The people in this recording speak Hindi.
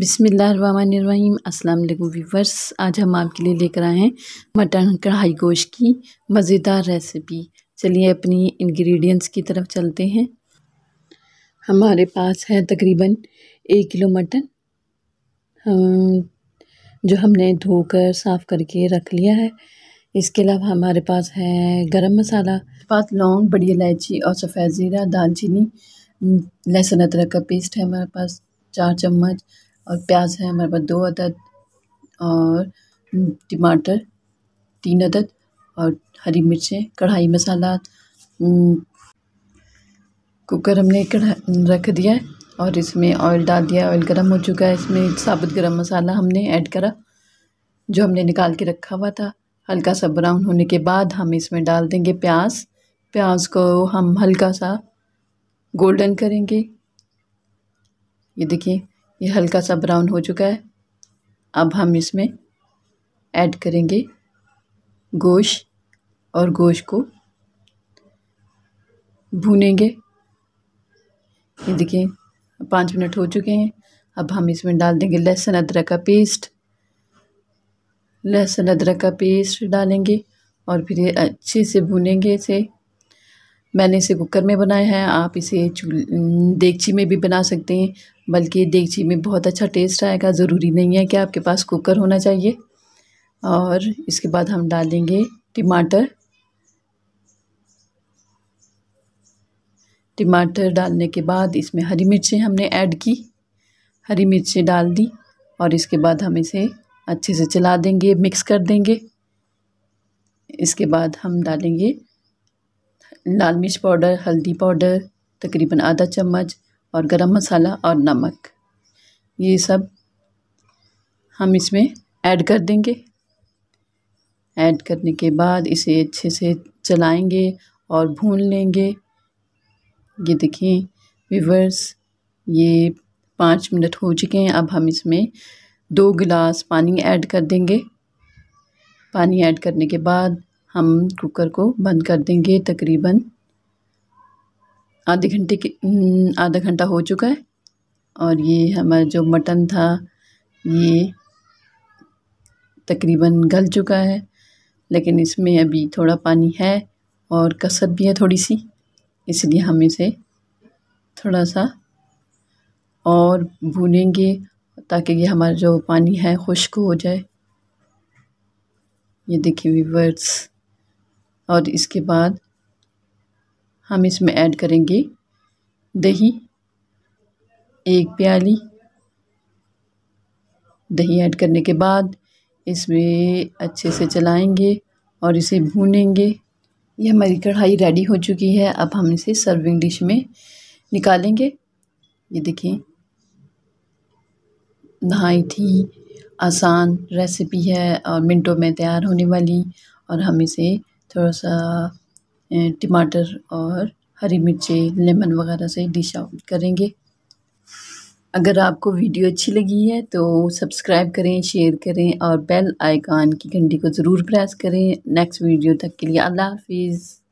बिसमीम अस्सलाम वालेकुम वीवर्स आज हम आपके लिए लेकर आए हैं मटन कढ़ाई गोश्त की मज़ेदार रेसिपी चलिए अपनी इंग्रेडिएंट्स की तरफ चलते हैं हमारे पास है तकरीबन एक किलो मटन जो हमने धोकर साफ़ करके रख लिया है इसके अलावा हमारे पास है गरम मसाला पास लौंग बड़ी इलायची और सफ़ेद ज़ीरा दालचीनी लहसुन अदरक का पेस्ट है हमारे पास चार चम्मच और प्याज है हमारे पास दो अदद और टमाटर तीन अदद और हरी मिर्चें कढ़ाई मसाला कुकर हमने कढ़ा रख दिया है और इसमें ऑयल डाल दिया ऑयल गर्म हो चुका है इसमें साबुत गरम मसाला हमने ऐड करा जो हमने निकाल के रखा हुआ था हल्का सा ब्राउन होने के बाद हम इसमें डाल देंगे प्याज प्याज को हम हल्का सा गोल्डन करेंगे ये देखिए ये हल्का सा ब्राउन हो चुका है अब हम इसमें ऐड करेंगे गोश और गोश को भूनेंगे ये देखिए पाँच मिनट हो चुके हैं अब हम इसमें डाल देंगे लहसुन अदरक का पेस्ट लहसुन अदरक का पेस्ट डालेंगे और फिर ये अच्छे से भूनेंगे इसे मैंने इसे कुकर में बनाया है आप इसे देगची में भी बना सकते हैं बल्कि देगची में बहुत अच्छा टेस्ट आएगा ज़रूरी नहीं है कि आपके पास कुकर होना चाहिए और इसके बाद हम डालेंगे टमाटर टमाटर डालने के बाद इसमें हरी मिर्चें हमने ऐड की हरी मिर्चें डाल दी और इसके बाद हम इसे अच्छे से चला देंगे मिक्स कर देंगे इसके बाद हम डालेंगे लाल मिर्च पाउडर हल्दी पाउडर तकरीबन आधा चम्मच और गरम मसाला और नमक ये सब हम इसमें ऐड कर देंगे ऐड करने के बाद इसे अच्छे से चलाएंगे और भून लेंगे ये देखें विवर्स ये पाँच मिनट हो चुके हैं अब हम इसमें दो गिलास पानी ऐड कर देंगे पानी ऐड करने के बाद हम कुकर को बंद कर देंगे तकरीबन आधे घंटे के हम्म, आधा घंटा हो चुका है और ये हमारा जो मटन था ये तकरीबन गल चुका है लेकिन इसमें अभी थोड़ा पानी है और कसर भी है थोड़ी सी इसलिए हम इसे थोड़ा सा और भूनेंगे ताकि ये हमारा जो पानी है खुश्क हो जाए ये देखिए वीवर्स और इसके बाद हम इसमें ऐड करेंगे दही एक प्याली दही ऐड करने के बाद इसमें अच्छे से चलाएंगे और इसे भूनेंगे ये हमारी कढ़ाई रेडी हो चुकी है अब हम इसे सर्विंग डिश में निकालेंगे ये देखिए नहाई ही आसान रेसिपी है और मिनटों में तैयार होने वाली और हम इसे थोड़ा सा टमाटर और हरी मिर्चें लेमन वगैरह से डिश आउट करेंगे अगर आपको वीडियो अच्छी लगी है तो सब्सक्राइब करें शेयर करें और बेल आइकान की घंटी को ज़रूर प्रेस करें नेक्स्ट वीडियो तक के लिए अल्लाह हाफिज़